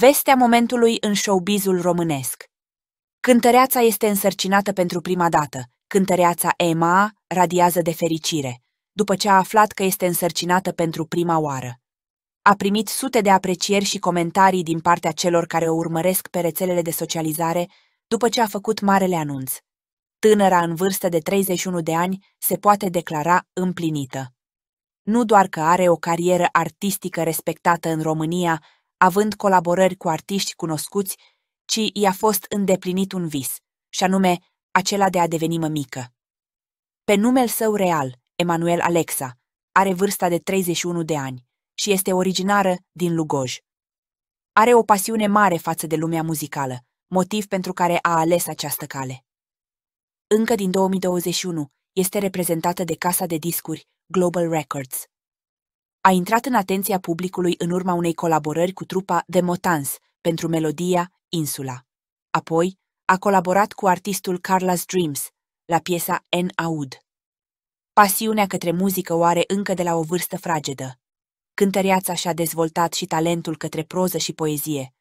Vestea momentului în showbizul românesc. Cântăreața este însărcinată pentru prima dată. Cântăreața Emma radiază de fericire, după ce a aflat că este însărcinată pentru prima oară. A primit sute de aprecieri și comentarii din partea celor care o urmăresc pe rețelele de socializare după ce a făcut marele anunț. Tânăra în vârstă de 31 de ani se poate declara împlinită. Nu doar că are o carieră artistică respectată în România, având colaborări cu artiști cunoscuți, ci i-a fost îndeplinit un vis, și anume acela de a deveni mămică. Pe numele său real, Emanuel Alexa, are vârsta de 31 de ani și este originară din Lugoj. Are o pasiune mare față de lumea muzicală, motiv pentru care a ales această cale. Încă din 2021 este reprezentată de casa de discuri Global Records a intrat în atenția publicului în urma unei colaborări cu trupa The Motans pentru melodia Insula. Apoi, a colaborat cu artistul Carlos Dreams la piesa N. Aud. Pasiunea către muzică o are încă de la o vârstă fragedă. Cântăreața și-a dezvoltat și talentul către proză și poezie,